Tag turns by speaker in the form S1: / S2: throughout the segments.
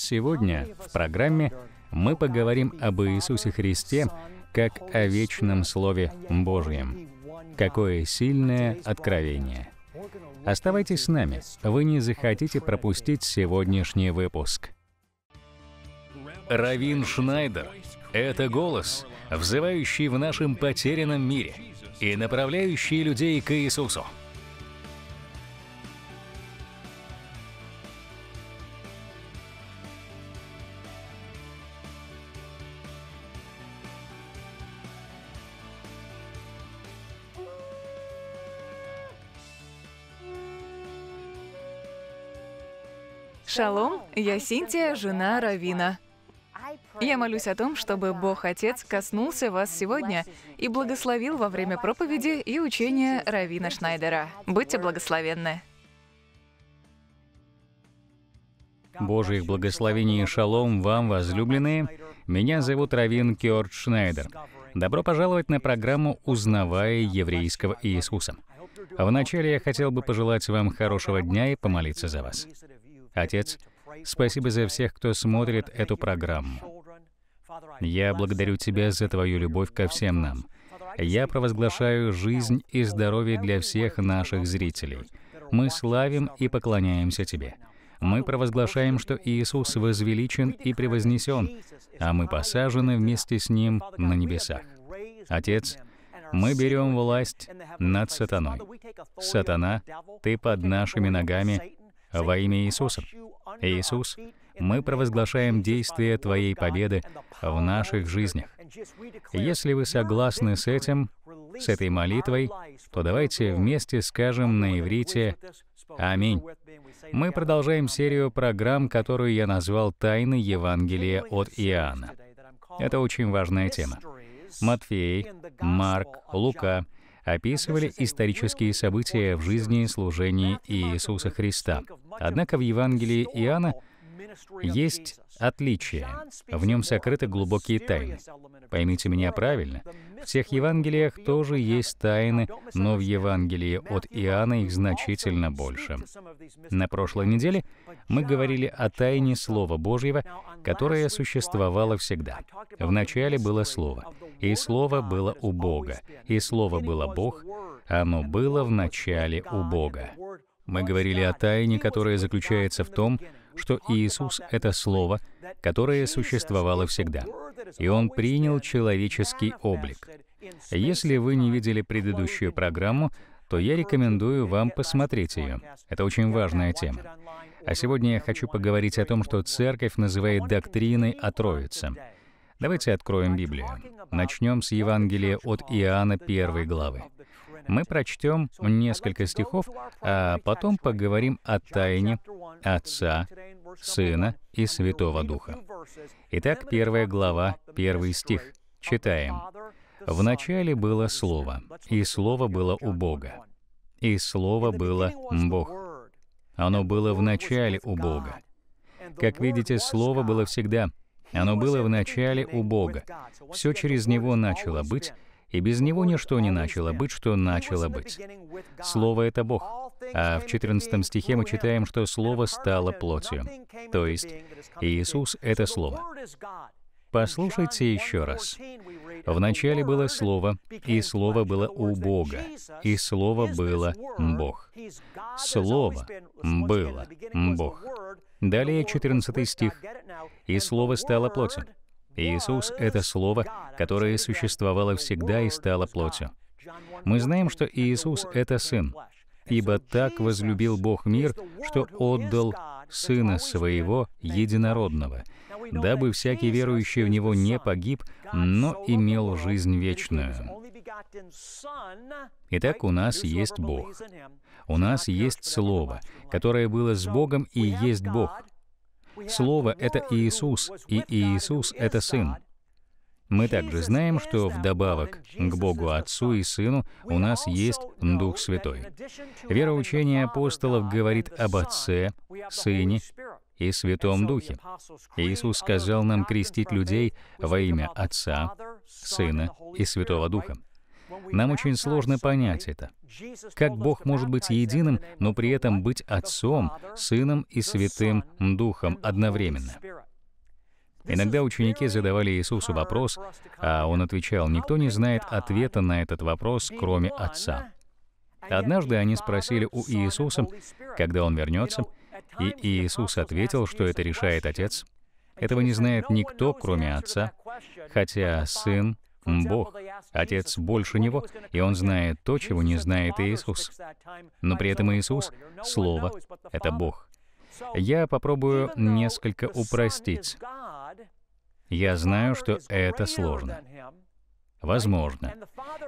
S1: Сегодня в программе мы поговорим об Иисусе Христе как о вечном Слове Божьем. Какое сильное откровение! Оставайтесь с нами, вы не захотите пропустить сегодняшний выпуск. Равин Шнайдер — это голос, взывающий в нашем потерянном мире и направляющий людей к Иисусу.
S2: Шалом, я Синтия, жена Равина. Я молюсь о том, чтобы Бог Отец коснулся вас сегодня и благословил во время проповеди и учения Равина Шнайдера. Будьте благословенны.
S1: Божьих благословений и шалом вам, возлюбленные. Меня зовут Равин Кёрт Шнайдер. Добро пожаловать на программу «Узнавая еврейского Иисуса». Вначале я хотел бы пожелать вам хорошего дня и помолиться за вас. Отец, спасибо за всех, кто смотрит эту программу. Я благодарю Тебя за Твою любовь ко всем нам. Я провозглашаю жизнь и здоровье для всех наших зрителей. Мы славим и поклоняемся Тебе. Мы провозглашаем, что Иисус возвеличен и превознесен, а мы посажены вместе с Ним на небесах. Отец, мы берем власть над сатаной. Сатана, ты под нашими ногами, во имя Иисуса. Иисус, мы провозглашаем действие Твоей победы в наших жизнях. Если вы согласны с этим, с этой молитвой, то давайте вместе скажем на иврите «Аминь». Мы продолжаем серию программ, которую я назвал «Тайны Евангелия от Иоанна». Это очень важная тема. Матфей, Марк, Лука — описывали исторические события в жизни и служении Иисуса Христа. Однако в Евангелии Иоанна есть отличие. В нем сокрыты глубокие тайны. Поймите меня правильно. В всех Евангелиях тоже есть тайны, но в Евангелии от Иоанна их значительно больше. На прошлой неделе мы говорили о тайне Слова Божьего, которое существовало всегда. В начале было Слово, и Слово было у Бога, и Слово было Бог, оно было в начале у Бога. Мы говорили о тайне, которая заключается в том, что Иисус — это Слово, которое существовало всегда, и Он принял человеческий облик. Если вы не видели предыдущую программу, то я рекомендую вам посмотреть ее. Это очень важная тема. А сегодня я хочу поговорить о том, что Церковь называет доктриной о Троице. Давайте откроем Библию. Начнем с Евангелия от Иоанна 1 главы мы прочтем несколько стихов, а потом поговорим о тайне Отца, Сына и Святого Духа. Итак, первая глава, первый стих. Читаем. «В начале было Слово, и Слово было у Бога, и Слово было Бог. Оно было в начале у Бога». Как видите, Слово было всегда. Оно было в начале у Бога. Все через Него начало быть, и без него ничто не начало быть, что начало быть. Слово — это Бог. А в 14 стихе мы читаем, что Слово стало плотью. То есть Иисус — это Слово. Послушайте еще раз. Вначале было Слово, и Слово было у Бога, и Слово было Бог. Слово было Бог. Далее 14 стих. «И Слово стало плотью». Иисус — это Слово, которое существовало всегда и стало плотью. Мы знаем, что Иисус — это Сын, ибо так возлюбил Бог мир, что отдал Сына Своего Единородного, дабы всякий верующий в Него не погиб, но имел жизнь вечную. Итак, у нас есть Бог. У нас есть Слово, которое было с Богом и есть Бог — Слово — это Иисус, и Иисус — это Сын. Мы также знаем, что вдобавок к Богу Отцу и Сыну у нас есть Дух Святой. Вероучение апостолов говорит об Отце, Сыне и Святом Духе. Иисус сказал нам крестить людей во имя Отца, Сына и Святого Духа. Нам очень сложно понять это. Как Бог может быть единым, но при этом быть Отцом, Сыном и Святым Духом одновременно? Иногда ученики задавали Иисусу вопрос, а он отвечал, «Никто не знает ответа на этот вопрос, кроме Отца». Однажды они спросили у Иисуса, когда он вернется, и Иисус ответил, что это решает Отец. Этого не знает никто, кроме Отца, хотя Сын — Бог. Отец больше Него, и Он знает то, чего не знает Иисус. Но при этом Иисус — Слово, это Бог. Я попробую несколько упростить. Я знаю, что это сложно. Возможно.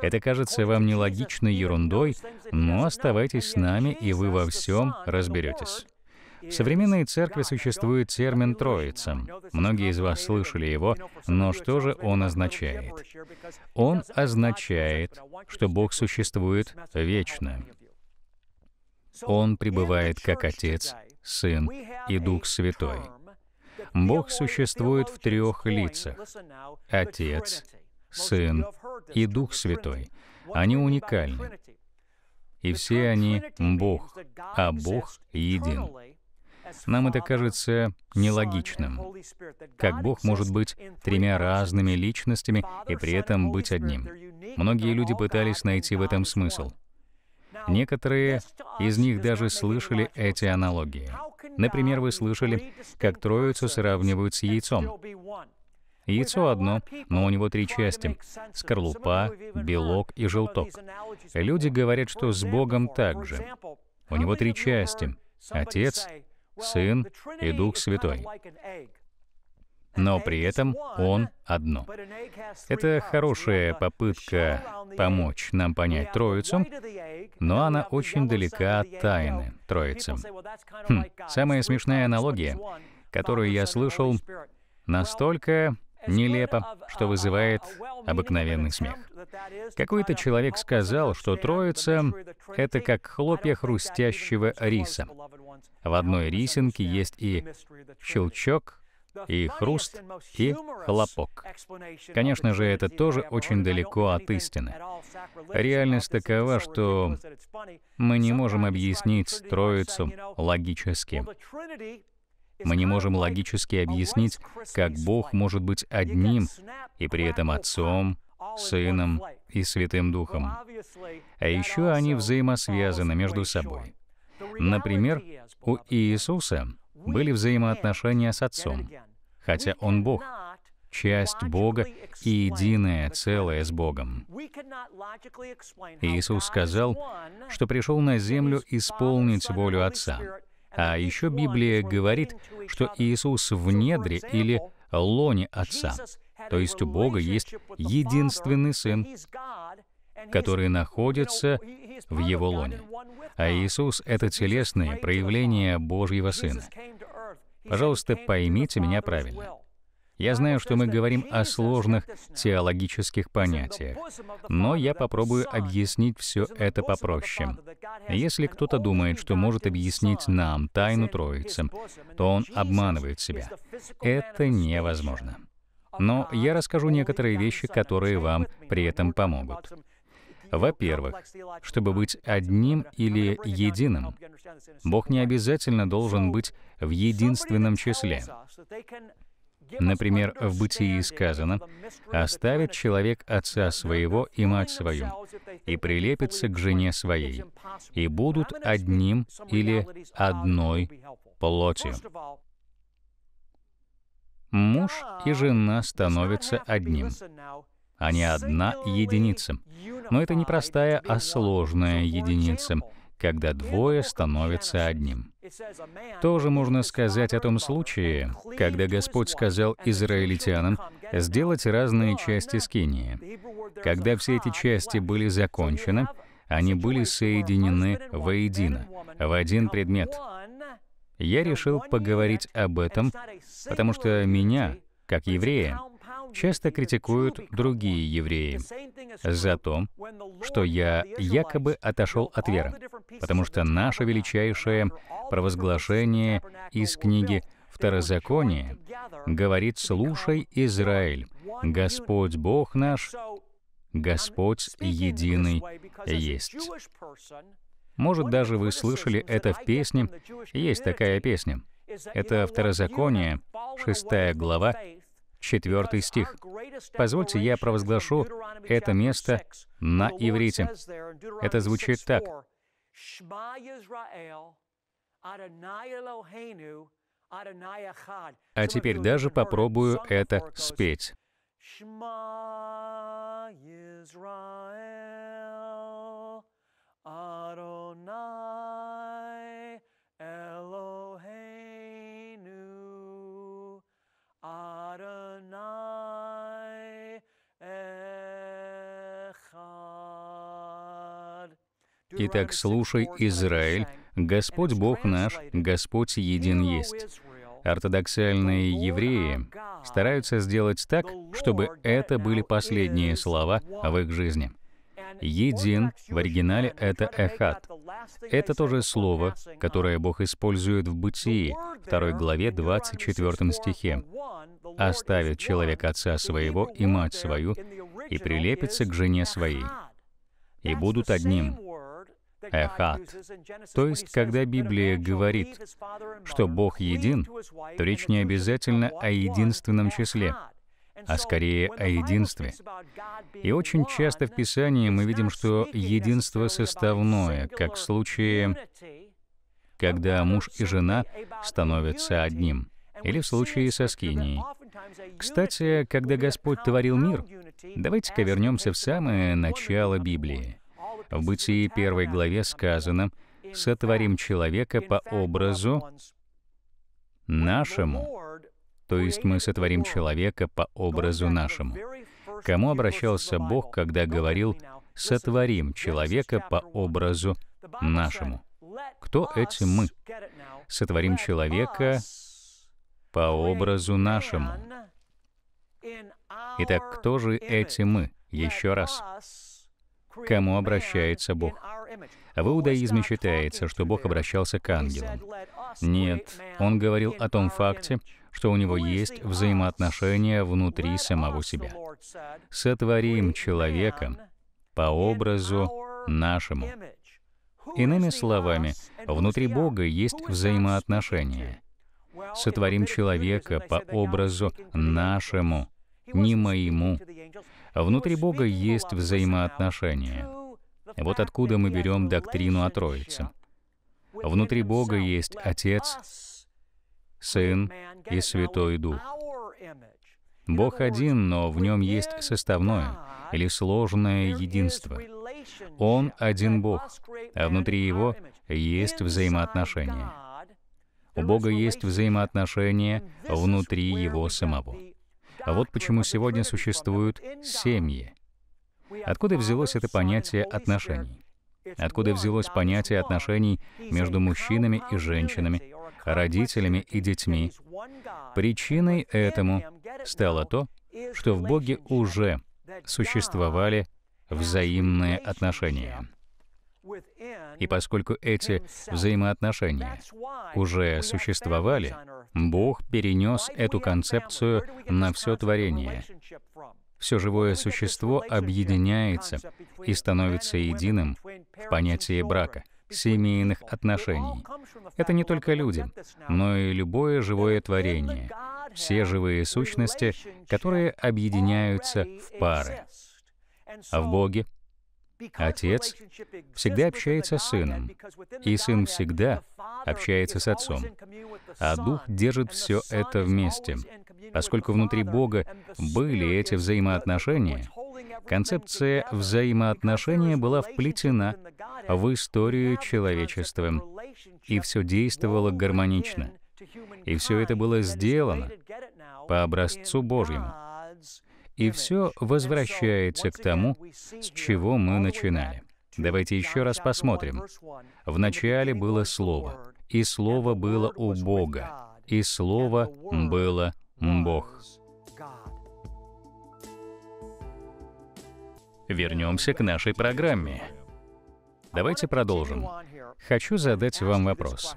S1: Это кажется вам нелогичной ерундой, но оставайтесь с нами, и вы во всем разберетесь. В современной церкви существует термин «троица». Многие из вас слышали его, но что же он означает? Он означает, что Бог существует вечно. Он пребывает как Отец, Сын и Дух Святой. Бог существует в трех лицах — Отец, Сын и Дух Святой. Они уникальны. И все они — Бог, а Бог един. Нам это кажется нелогичным. Как Бог может быть тремя разными личностями и при этом быть одним? Многие люди пытались найти в этом смысл. Некоторые из них даже слышали эти аналогии. Например, вы слышали, как Троицу сравнивают с яйцом. Яйцо одно, но у него три части — скорлупа, белок и желток. Люди говорят, что с Богом так же. У него три части — Отец, Сын и Дух Святой. Но при этом Он одно. Это хорошая попытка помочь нам понять Троицу, но она очень далека от тайны Троицы. Хм, самая смешная аналогия, которую я слышал, настолько нелепо, что вызывает обыкновенный смех. Какой-то человек сказал, что Троица — это как хлопья хрустящего риса. В одной рисинке есть и щелчок, и хруст, и хлопок. Конечно же, это тоже очень далеко от истины. Реальность такова, что мы не можем объяснить Троицу логически. Мы не можем логически объяснить, как Бог может быть одним и при этом Отцом, Сыном и Святым Духом. А еще они взаимосвязаны между собой. Например, у Иисуса были взаимоотношения с Отцом, хотя Он Бог, часть Бога и единое целое с Богом. Иисус сказал, что пришел на землю исполнить волю Отца. А еще Библия говорит, что Иисус в недре или лоне Отца, то есть у Бога есть единственный Сын, который находится в Его лоне. А Иисус — это телесное проявление Божьего Сына. Пожалуйста, поймите меня правильно. Я знаю, что мы говорим о сложных теологических понятиях, но я попробую объяснить все это попроще. Если кто-то думает, что может объяснить нам тайну Троицы, то он обманывает себя. Это невозможно. Но я расскажу некоторые вещи, которые вам при этом помогут. Во-первых, чтобы быть одним или единым, Бог не обязательно должен быть в единственном числе. Например, в Бытии сказано, «Оставит человек отца своего и мать свою, и прилепится к жене своей, и будут одним или одной плотью». Муж и жена становятся одним а не одна единица. Но это не простая, а сложная единица, когда двое становятся одним. Тоже можно сказать о том случае, когда Господь сказал израильтянам сделать разные части скинии. Когда все эти части были закончены, они были соединены воедино, в один предмет. Я решил поговорить об этом, потому что меня, как еврея, часто критикуют другие евреи за то, что я якобы отошел от веры, потому что наше величайшее провозглашение из книги Второзаконие говорит, «Слушай, Израиль, Господь Бог наш, Господь единый есть». Может, даже вы слышали это в песне. Есть такая песня. Это Второзаконие, 6 глава, 4 стих. Позвольте, я провозглашу это место на иврите. Это звучит так. А теперь даже попробую это спеть. Итак, слушай, Израиль, Господь Бог наш, Господь един есть. Ортодоксальные евреи стараются сделать так, чтобы это были последние слова в их жизни. «Един» в оригинале — это «эхат». Это тоже слово, которое Бог использует в Бытии, 2 главе 24 стихе. «Оставит человек отца своего и мать свою, и прилепится к жене своей, и будут одним» эхат. То есть, когда Библия говорит, что Бог един, то речь не обязательно о единственном числе, а скорее о единстве. И очень часто в Писании мы видим, что единство составное, как в случае, когда муж и жена становятся одним, или в случае со скинией. Кстати, когда Господь творил мир, давайте-ка вернемся в самое начало Библии. В Бытии первой главе сказано «Сотворим человека по образу нашему». То есть мы сотворим человека по образу нашему. кому обращался Бог, когда говорил «сотворим человека по образу нашему»? Кто эти мы? Сотворим человека по образу нашему. Итак, кто же эти мы? Еще раз кому обращается Бог. В иудаизме считается, что Бог обращался к ангелам. Нет, он говорил о том факте, что у него есть взаимоотношения внутри самого себя. «Сотворим человека по образу нашему». Иными словами, внутри Бога есть взаимоотношения. «Сотворим человека по образу нашему, не моему, Внутри Бога есть взаимоотношения. Вот откуда мы берем доктрину о Троице. Внутри Бога есть Отец, Сын и Святой Дух. Бог один, но в нем есть составное или сложное единство. Он один Бог, а внутри его есть взаимоотношения. У Бога есть взаимоотношения внутри его самого. А вот почему сегодня существуют семьи. Откуда взялось это понятие отношений? Откуда взялось понятие отношений между мужчинами и женщинами, родителями и детьми? Причиной этому стало то, что в Боге уже существовали взаимные отношения. И поскольку эти взаимоотношения уже существовали, Бог перенес эту концепцию на все творение. Все живое существо объединяется и становится единым в понятии брака, семейных отношений. Это не только люди, но и любое живое творение, все живые сущности, которые объединяются в пары. А в Боге Отец всегда общается с сыном, и сын всегда общается с отцом. А Дух держит все это вместе. Поскольку внутри Бога были эти взаимоотношения, концепция взаимоотношения была вплетена в историю человечества, и все действовало гармонично. И все это было сделано по образцу Божьему. И все возвращается к тому, с чего мы начинали. Давайте еще раз посмотрим. В начале было Слово, и Слово было у Бога, и Слово было Бог. Вернемся к нашей программе. Давайте продолжим. Хочу задать вам вопрос.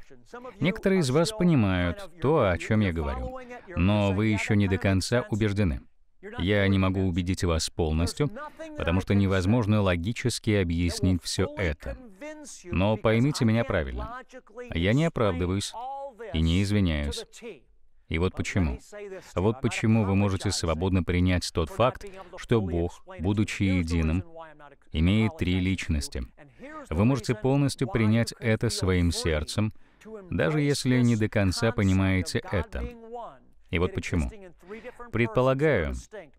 S1: Некоторые из вас понимают то, о чем я говорю, но вы еще не до конца убеждены. Я не могу убедить вас полностью, потому что невозможно логически объяснить все это. Но поймите меня правильно. Я не оправдываюсь и не извиняюсь. И вот почему. Вот почему вы можете свободно принять тот факт, что Бог, будучи единым, имеет три личности. Вы можете полностью принять это своим сердцем, даже если не до конца понимаете это. И вот почему. Предполагаю,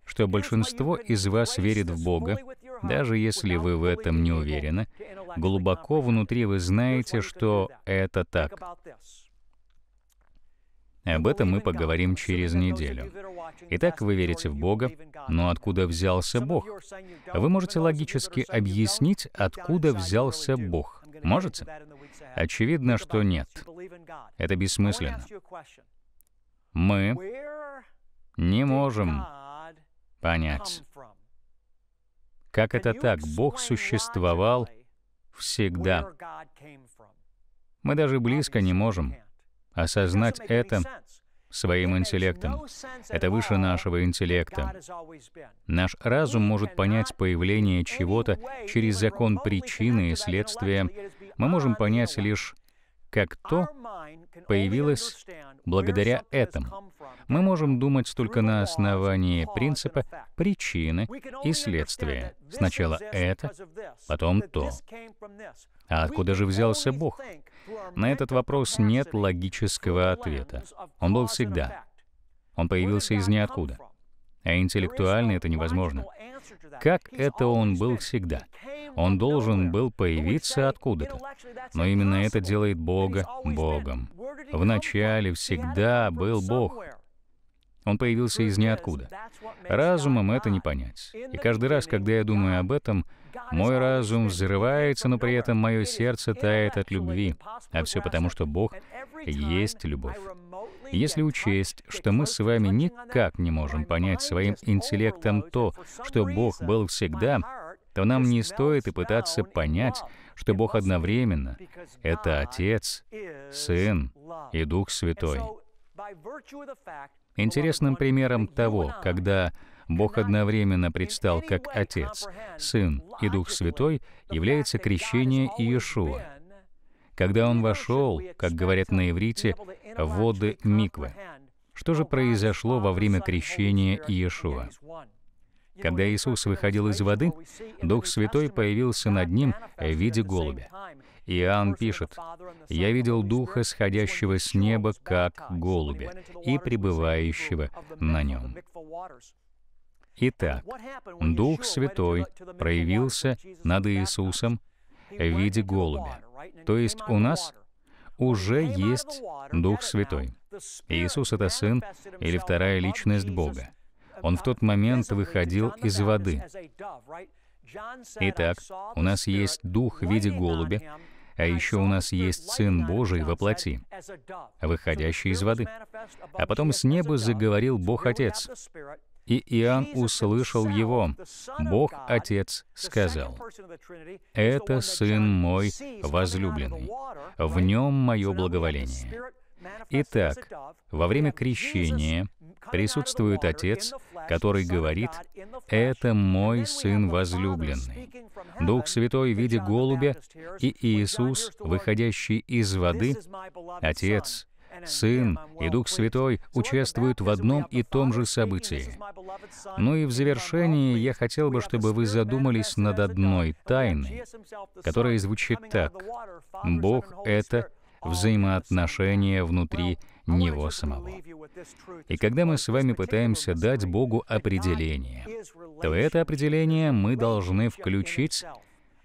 S1: что большинство из вас верит в Бога, даже если вы в этом не уверены. Глубоко внутри вы знаете, что это так. Об этом мы поговорим через неделю. Итак, вы верите в Бога, но откуда взялся Бог? Вы можете логически объяснить, откуда взялся Бог. Можете? Очевидно, что нет. Это бессмысленно. Мы не можем понять, как это так, Бог существовал всегда. Мы даже близко не можем осознать это своим интеллектом. Это выше нашего интеллекта. Наш разум может понять появление чего-то через закон причины и следствия. Мы можем понять лишь, как то появилось благодаря этому мы можем думать только на основании принципа причины и следствия. Сначала это, потом то. А откуда же взялся Бог? На этот вопрос нет логического ответа. Он был всегда. Он появился из ниоткуда. А интеллектуально это невозможно. Как это он был всегда? Он должен был появиться откуда-то. Но именно это делает Бога Богом. В начале всегда был Бог. Он появился из ниоткуда. Разумом это не понять. И каждый раз, когда я думаю об этом, мой разум взрывается, но при этом мое сердце тает от любви. А все потому, что Бог есть любовь. Если учесть, что мы с вами никак не можем понять своим интеллектом то, что Бог был всегда, то нам не стоит и пытаться понять, что Бог одновременно — это Отец, Сын и Дух Святой. Интересным примером того, когда Бог одновременно предстал как Отец, Сын и Дух Святой, является крещение Иешуа. Когда он вошел, как говорят на иврите, в воды Миквы. Что же произошло во время крещения Иешуа? Когда Иисус выходил из воды, Дух Святой появился над ним в виде голубя. Иоанн пишет, «Я видел Духа, сходящего с неба, как голубя, и пребывающего на нем». Итак, Дух Святой проявился над Иисусом в виде голубя. То есть у нас уже есть Дух Святой. Иисус — это Сын или вторая личность Бога. Он в тот момент выходил из воды. Итак, у нас есть Дух в виде голубя, а еще у нас есть Сын Божий во плоти, выходящий из воды. А потом с неба заговорил Бог Отец. И Иоанн услышал его. Бог Отец сказал, «Это Сын мой возлюбленный, в нем мое благоволение». Итак, во время крещения присутствует Отец, который говорит, «Это мой Сын возлюбленный». Дух Святой в виде голубя и Иисус, выходящий из воды, Отец, Сын и Дух Святой участвуют в одном и том же событии. Ну и в завершении я хотел бы, чтобы вы задумались над одной тайной, которая звучит так. Бог — это взаимоотношения внутри него самого. И когда мы с вами пытаемся дать Богу определение, то это определение мы должны включить,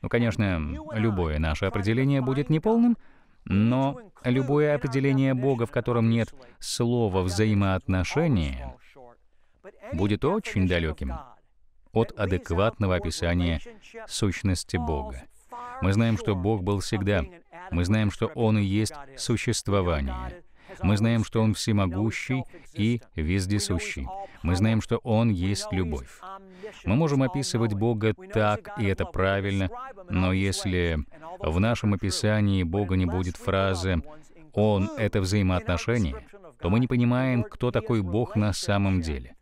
S1: ну, конечно, любое наше определение будет неполным, но любое определение Бога, в котором нет слова взаимоотношения, будет очень далеким от адекватного описания сущности Бога. Мы знаем, что Бог был всегда мы знаем, что Он и есть существование. Мы знаем, что Он всемогущий и вездесущий. Мы знаем, что Он есть любовь. Мы можем описывать Бога так, и это правильно, но если в нашем описании Бога не будет фразы «Он — это взаимоотношение», то мы не понимаем, кто такой Бог на самом деле.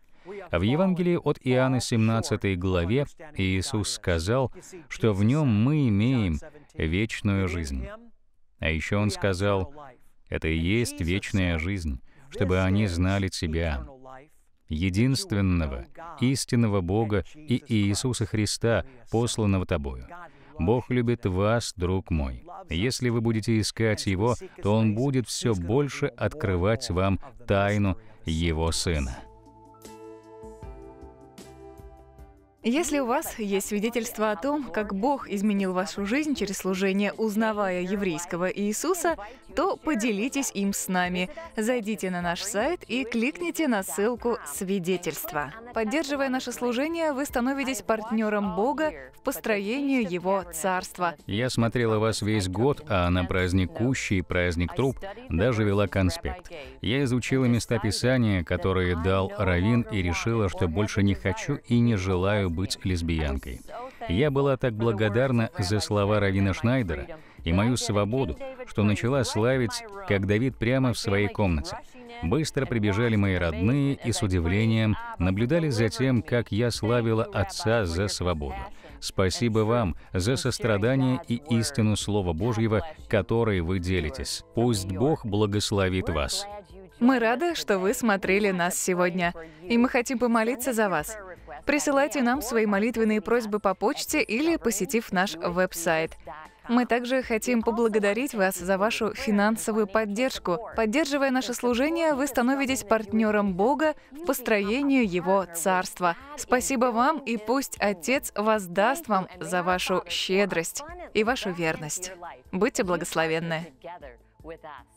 S1: В Евангелии от Иоанна 17 главе Иисус сказал, что в Нем мы имеем вечную жизнь. А еще он сказал, это и есть вечная жизнь, чтобы они знали Тебя, единственного, истинного Бога и Иисуса Христа, посланного Тобою. Бог любит вас, друг мой. Если вы будете искать Его, то Он будет все больше открывать вам тайну Его Сына.
S2: Если у вас есть свидетельство о том, как Бог изменил вашу жизнь через служение, узнавая еврейского Иисуса, то поделитесь им с нами. Зайдите на наш сайт и кликните на ссылку «Свидетельство». Поддерживая наше служение, вы становитесь партнером Бога в построении Его Царства.
S1: Я смотрела вас весь год, а на праздник Кущи и праздник Труп даже вела конспект. Я изучила места Писания, которые дал Равин, и решила, что больше не хочу и не желаю быть лесбиянкой. Я была так благодарна за слова Равина Шнайдера и мою свободу, что начала славить, как Давид прямо в своей комнате. Быстро прибежали мои родные и с удивлением наблюдали за тем, как я славила Отца за свободу. Спасибо вам за сострадание и истину Слова Божьего, которой вы делитесь. Пусть Бог благословит вас.
S2: Мы рады, что вы смотрели нас сегодня, и мы хотим помолиться за вас. Присылайте нам свои молитвенные просьбы по почте или посетив наш веб-сайт. Мы также хотим поблагодарить вас за вашу финансовую поддержку. Поддерживая наше служение, вы становитесь партнером Бога в построении Его Царства. Спасибо вам, и пусть Отец воздаст вам за вашу щедрость и вашу верность. Будьте благословенны. with us.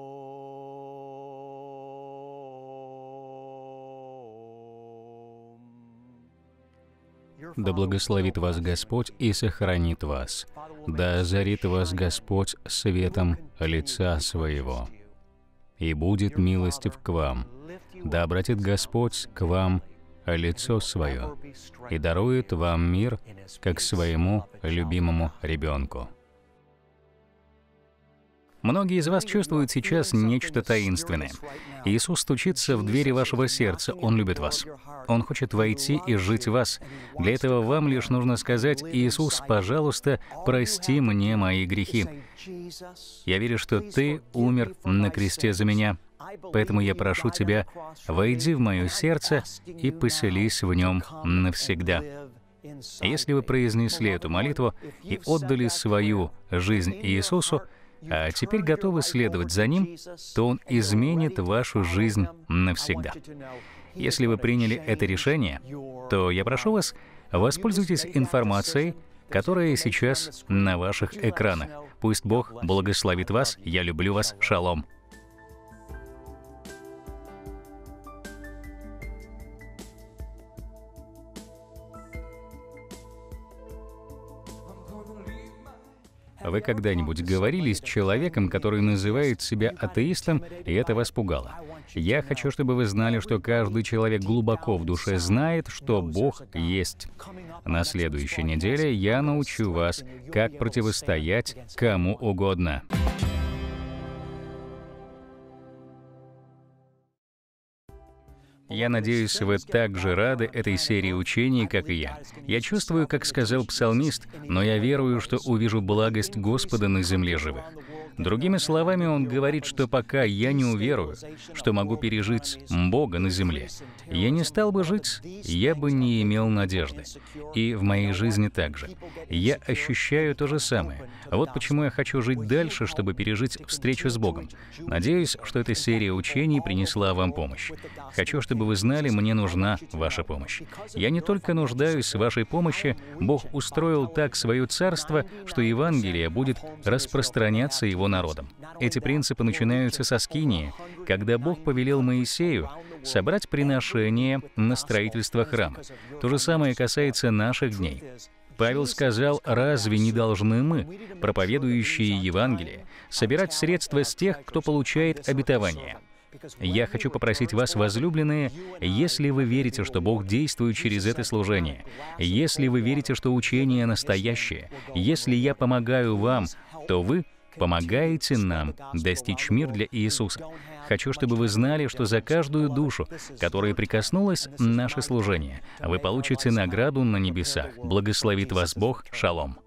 S1: Да благословит вас Господь и сохранит вас. Да озарит вас Господь светом лица своего. И будет милостив к вам. Да обратит Господь к вам лицо свое и дарует вам мир, как своему любимому ребенку. Многие из вас чувствуют сейчас нечто таинственное. Иисус стучится в двери вашего сердца, Он любит вас. Он хочет войти и жить в вас. Для этого вам лишь нужно сказать, «Иисус, пожалуйста, прости мне мои грехи. Я верю, что Ты умер на кресте за меня, поэтому я прошу Тебя, войди в мое сердце и поселись в нем навсегда». Если вы произнесли эту молитву и отдали свою жизнь Иисусу, а теперь готовы следовать за Ним, то Он изменит вашу жизнь навсегда. Если вы приняли это решение, то я прошу вас, воспользуйтесь информацией, которая сейчас на ваших экранах. Пусть Бог благословит вас. Я люблю вас. Шалом. А вы когда-нибудь говорили с человеком, который называет себя атеистом, и это вас пугало? Я хочу, чтобы вы знали, что каждый человек глубоко в душе знает, что Бог есть. На следующей неделе я научу вас, как противостоять кому угодно. Я надеюсь, вы так же рады этой серии учений, как и я. Я чувствую, как сказал псалмист, но я верую, что увижу благость Господа на земле живых. Другими словами, он говорит, что пока я не уверую, что могу пережить Бога на земле, я не стал бы жить, я бы не имел надежды. И в моей жизни также. Я ощущаю то же самое. А вот почему я хочу жить дальше, чтобы пережить встречу с Богом. Надеюсь, что эта серия учений принесла вам помощь. Хочу, чтобы вы знали, мне нужна ваша помощь. Я не только нуждаюсь в вашей помощи, Бог устроил так свое царство, что Евангелие будет распространяться его народом. Эти принципы начинаются со скинии, когда Бог повелел Моисею собрать приношение на строительство храма. То же самое касается наших дней. Павел сказал, разве не должны мы, проповедующие Евангелие, собирать средства с тех, кто получает обетование? Я хочу попросить вас, возлюбленные, если вы верите, что Бог действует через это служение, если вы верите, что учение настоящее, если я помогаю вам, то вы помогаете нам достичь мир для Иисуса. Хочу, чтобы вы знали, что за каждую душу, которая прикоснулась, наше служение, вы получите награду на небесах. Благословит вас Бог. Шалом.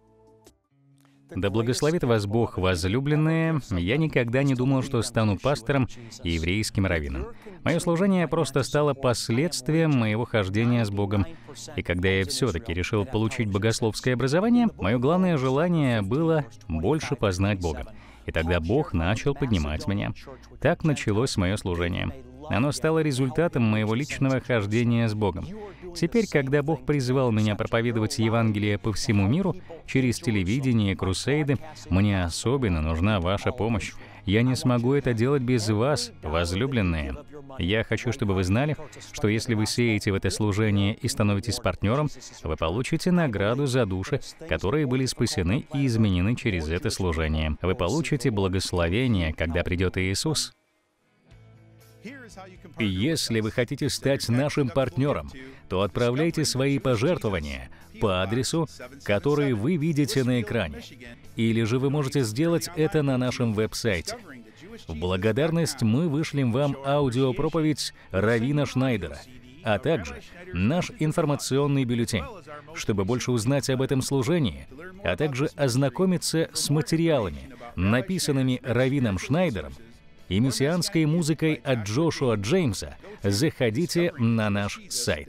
S1: Да благословит вас Бог, возлюбленные. Я никогда не думал, что стану пастором и еврейским раввином. Мое служение просто стало последствием моего хождения с Богом. И когда я все-таки решил получить богословское образование, мое главное желание было больше познать Бога. И тогда Бог начал поднимать меня. Так началось мое служение. Оно стало результатом моего личного хождения с Богом. Теперь, когда Бог призывал меня проповедовать Евангелие по всему миру, через телевидение и крусейды, мне особенно нужна ваша помощь. Я не смогу это делать без вас, возлюбленные. Я хочу, чтобы вы знали, что если вы сеете в это служение и становитесь партнером, вы получите награду за души, которые были спасены и изменены через это служение. Вы получите благословение, когда придет Иисус. Если вы хотите стать нашим партнером, то отправляйте свои пожертвования по адресу, который вы видите на экране. Или же вы можете сделать это на нашем веб-сайте. В благодарность мы вышлем вам аудиопроповедь Равина Шнайдера, а также наш информационный бюллетень, чтобы больше узнать об этом служении, а также ознакомиться с материалами, написанными Равином Шнайдером и мессианской музыкой от Джошуа Джеймса, заходите на наш сайт.